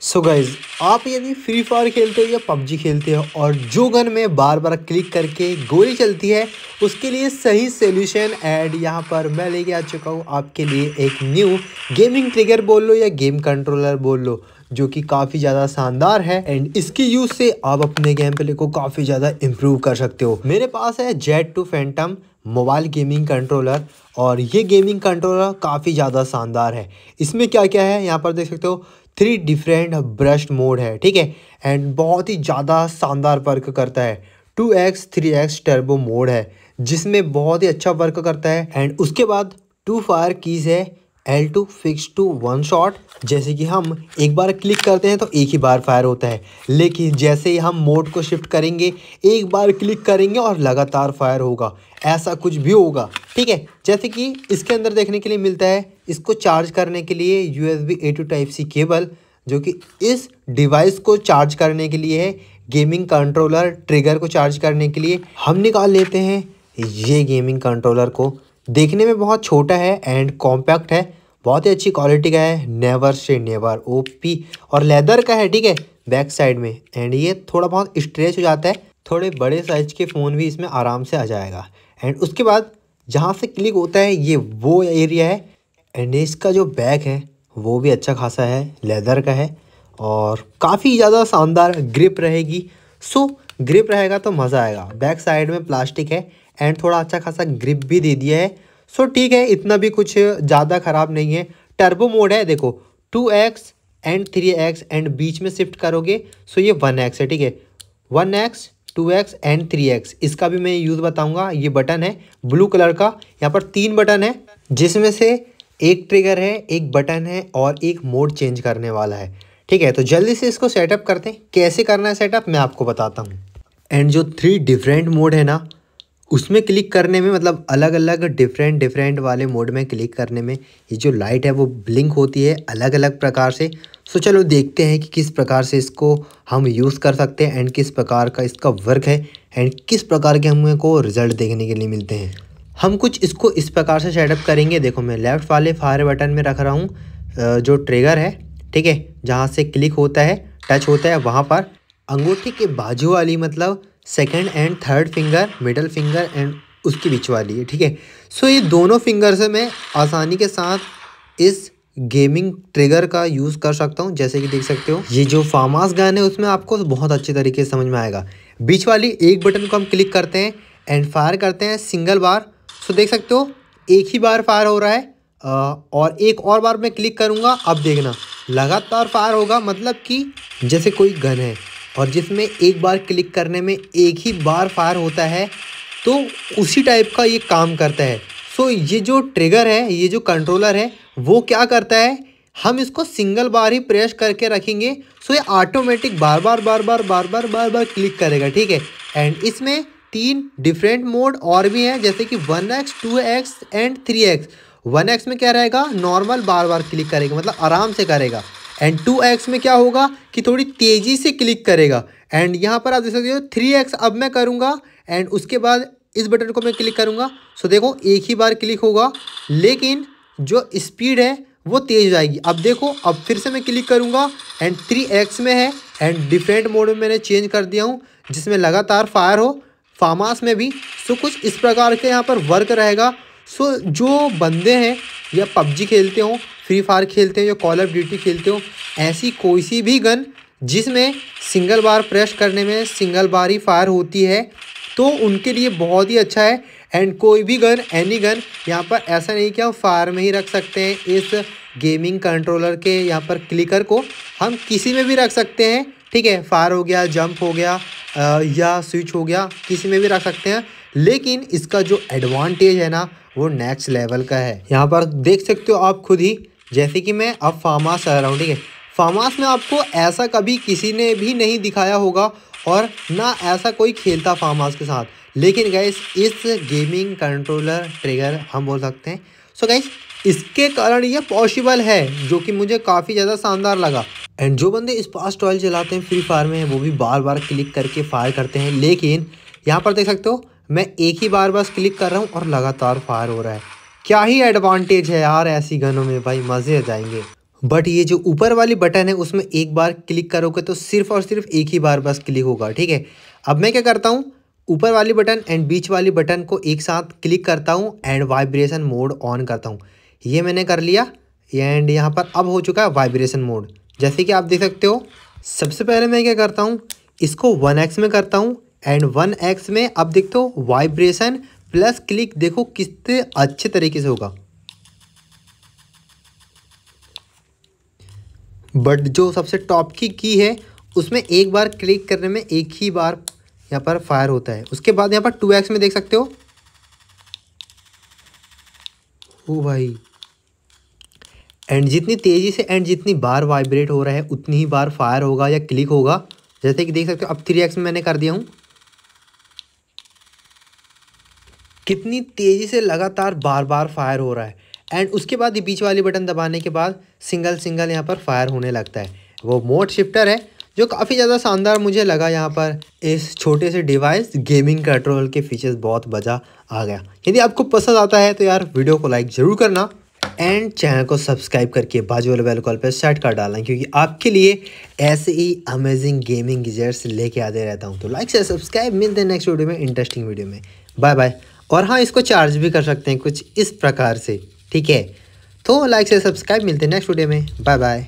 सो so guys आप यदि free fire खेलते हो या पबजी खेलते हो और जो गन में बार बार क्लिक करके गोली चलती है उसके लिए सही सोल्यूशन ऐड यहाँ पर मैं लेके आ चुका हूँ आपके लिए एक न्यू गेमिंग ट्रिगर बोल लो या गेम कंट्रोलर बोल लो जो कि काफ़ी ज़्यादा शानदार है एंड इसके यूज से आप अपने गेम प्ले को काफ़ी ज़्यादा इम्प्रूव कर सकते हो मेरे पास है jet two phantom mobile gaming controller और ये गेमिंग कंट्रोलर काफ़ी ज़्यादा शानदार है इसमें क्या क्या है यहाँ पर देख सकते हो थ्री डिफरेंट ब्रश मोड है ठीक है एंड बहुत ही ज़्यादा शानदार वर्क करता है two x three x turbo mode है जिसमें बहुत ही अच्छा वर्क करता है एंड उसके बाद टू फायर कीज़ है L two fix two one shot जैसे कि हम एक बार क्लिक करते हैं तो एक ही बार फायर होता है लेकिन जैसे ही हम मोड को शिफ्ट करेंगे एक बार क्लिक करेंगे और लगातार फायर होगा ऐसा कुछ भी होगा ठीक है जैसे कि इसके अंदर देखने के लिए मिलता है इसको चार्ज करने के लिए U S B A to type C cable जो कि इस डिवाइस को चार्ज करने के लिए है गेमिंग कंट्रोलर ट्रिगर को चार्ज करने के लिए हम निकाल लेते हैं ये गेमिंग कंट्रोलर को देखने में बहुत छोटा है एंड कॉम्पैक्ट है बहुत ही अच्छी क्वालिटी का है नेवर से नेवर ओपी और लेदर का है ठीक है बैक साइड में एंड ये थोड़ा बहुत स्ट्रेच हो जाता है थोड़े बड़े साइज के फ़ोन भी इसमें आराम से आ जाएगा एंड उसके बाद जहाँ से क्लिक होता है ये वो एरिया है एंड इसका जो बैक है वो भी अच्छा खासा है लेदर का है और काफ़ी ज़्यादा शानदार ग्रिप रहेगी सो ग्रिप रहेगा तो मज़ा आएगा बैक साइड में प्लास्टिक है एंड थोड़ा अच्छा खासा ग्रिप भी दे दिया है सो ठीक है इतना भी कुछ ज़्यादा ख़राब नहीं है टर्बो मोड है देखो two x and three x and बीच में शिफ्ट करोगे सो ये वन एक्स है ठीक है one x two x and three x इसका भी मैं यूज़ बताऊंगा ये बटन है ब्लू कलर का यहाँ पर तीन बटन है जिसमें से एक ट्रिगर है एक बटन है और एक मोड चेंज करने वाला है ठीक है तो जल्दी से इसको सेटअप करते हैं कैसे करना है सेटअप मैं आपको बताता हूँ एंड जो थ्री डिफरेंट मोड है ना उसमें क्लिक करने में मतलब अलग अलग डिफरेंट डिफरेंट वाले मोड में क्लिक करने में ये जो लाइट है वो ब्लिंक होती है अलग अलग प्रकार से सो चलो देखते हैं कि किस प्रकार से इसको हम यूज़ कर सकते हैं एंड किस प्रकार का इसका वर्क है एंड किस प्रकार के हमें को रिज़ल्ट देखने के लिए मिलते हैं हम कुछ इसको इस प्रकार से सेटअप करेंगे देखो मैं लेफ़्ट वाले फायर बटन में रख रहा हूँ जो ट्रेगर है ठीक है जहाँ से क्लिक होता है टच होता है वहाँ पर अंगूठी के बाजू वाली मतलब second and third finger middle finger and उसकी बीच वाली है ठीक है सो ये दोनों फिंगर से मैं आसानी के साथ इस गेमिंग ट्रिगर का यूज़ कर सकता हूँ जैसे कि देख सकते हो ये जो फार्मास गन है उसमें आपको बहुत अच्छे तरीके से समझ में आएगा बीच वाली एक बटन को हम क्लिक करते हैं एंड फायर करते हैं सिंगल बार सो देख सकते हो एक ही बार फायर हो रहा है और एक और बार मैं क्लिक करूँगा अब देखना लगातार फायर होगा मतलब कि जैसे कोई गन है और जिसमें एक बार क्लिक करने में एक ही बार फायर होता है तो उसी टाइप का ये काम करता है सो ये जो ट्रिगर है ये जो कंट्रोलर है वो क्या करता है हम इसको सिंगल बार ही प्रेस करके रखेंगे सो ये ऑटोमेटिक बार बार बार बार बार बार बार बार क्लिक करेगा ठीक है एंड इसमें तीन डिफरेंट मोड और भी हैं जैसे कि one x two x and three x one x में क्या रहेगा नॉर्मल बार बार क्लिक करेगा मतलब आराम से करेगा एंड टू एक्स में क्या होगा कि थोड़ी तेज़ी से क्लिक करेगा एंड यहाँ पर आप देख सकते हो थ्री एक्स अब मैं करूँगा एंड उसके बाद इस बटन को मैं क्लिक करूँगा सो देखो एक ही बार क्लिक होगा लेकिन जो स्पीड है वो तेज़ आएगी जाएगी अब देखो अब फिर से मैं क्लिक करूँगा एंड थ्री एक्स में है एंड डिफरेंट मोड में मैंने चेंज कर दिया हूँ जिसमें लगातार फायर हो फार्मास में भी सो कुछ इस प्रकार के यहाँ पर वर्क रहेगा सो जो बंदे हैं या पबजी खेलते हों फ्री फायर खेलते हो या कॉल ऑफ ड्यूटी खेलते हो ऐसी कोई सी भी गन जिसमें सिंगल बार प्रेस करने में सिंगल बार ही फायर होती है तो उनके लिए बहुत ही अच्छा है एंड कोई भी गन एनी गन यहाँ पर ऐसा नहीं कि हम फायर में ही रख सकते हैं इस गेमिंग कंट्रोलर के यहाँ पर क्लिकर को हम किसी में भी रख सकते हैं ठीक है फायर हो गया जंप हो गया आ, या स्विच हो गया किसी में भी रख सकते हैं लेकिन इसका जो एडवांटेज है ना वो नेक्स्ट लेवल का है यहाँ पर देख सकते हो आप खुद ही जैसे कि मैं अब फार्म हाउस आ रहा हूँ ठीक है फार्म हाउस में आपको ऐसा कभी किसी ने भी नहीं दिखाया होगा और ना ऐसा कोई खेलता फार्म हाउस के साथ लेकिन गैस इस गेमिंग कंट्रोलर ट्रिगर हम बोल सकते हैं सो गैस इसके कारण ये पॉसिबल है जो कि मुझे काफ़ी ज़्यादा शानदार लगा एंड जो बंदे इस पास टॉयल चलाते हैं फ्री फायर में वो भी बार बार क्लिक करके फायर करते हैं लेकिन यहाँ पर देख सकते हो मैं एक ही बार बस क्लिक कर रहा हूँ और लगातार फायर हो रहा है क्या ही एडवांटेज है यार ऐसी गनों में भाई मज़े आ जाएंगे बट ये जो ऊपर वाली बटन है उसमें एक बार क्लिक करोगे तो सिर्फ और सिर्फ एक ही बार बस क्लिक होगा ठीक है अब मैं क्या करता हूँ ऊपर वाली बटन एंड बीच वाली बटन को एक साथ क्लिक करता हूँ एंड वाइब्रेशन मोड ऑन करता हूँ ये मैंने कर लिया एंड यहाँ पर अब हो चुका है वाइब्रेशन मोड जैसे कि आप देख सकते हो सबसे पहले मैं क्या करता हूँ इसको वन एक्स में करता हूँ एंड वन एक्स में अब देखते हो वाइब्रेशन प्लस क्लिक देखो कितने अच्छे तरीके से होगा बट जो सबसे टॉप की की है उसमें एक बार क्लिक करने में एक ही बार यहाँ पर फायर होता है उसके बाद यहाँ पर टू एक्स में देख सकते हो ओ भाई एंड जितनी तेज़ी से एंड जितनी बार वाइब्रेट हो रहा है उतनी ही बार फायर होगा या क्लिक होगा जैसे कि देख सकते हो अब थ्री एक्स में मैंने कर दिया हूँ कितनी तेज़ी से लगातार बार बार फायर हो रहा है एंड उसके बाद ये बीच वाली बटन दबाने के बाद सिंगल सिंगल यहाँ पर फायर होने लगता है वो मोड शिफ्टर है जो काफ़ी ज़्यादा शानदार मुझे लगा यहाँ पर इस छोटे से डिवाइस गेमिंग कंट्रोल के फीचर्स बहुत बजा आ गया यदि आपको पसंद आता है तो यार वीडियो को लाइक ज़रूर करना एंड चैनल को सब्सक्राइब करके बाजू वाले बेल कॉल पर सेट कर डालना क्योंकि आपके लिए ऐसे ही अमेजिंग गेमिंग गिजर्स लेके आते रहता हूँ तो लाइक से सब्सक्राइब मिलते हैं नेक्स्ट वीडियो में इंटरेस्टिंग वीडियो में बाय बाय और हाँ इसको चार्ज भी कर सकते हैं कुछ इस प्रकार से ठीक है तो लाइक से सब्सक्राइब मिलते हैं नेक्स्ट वीडियो में बाय बाय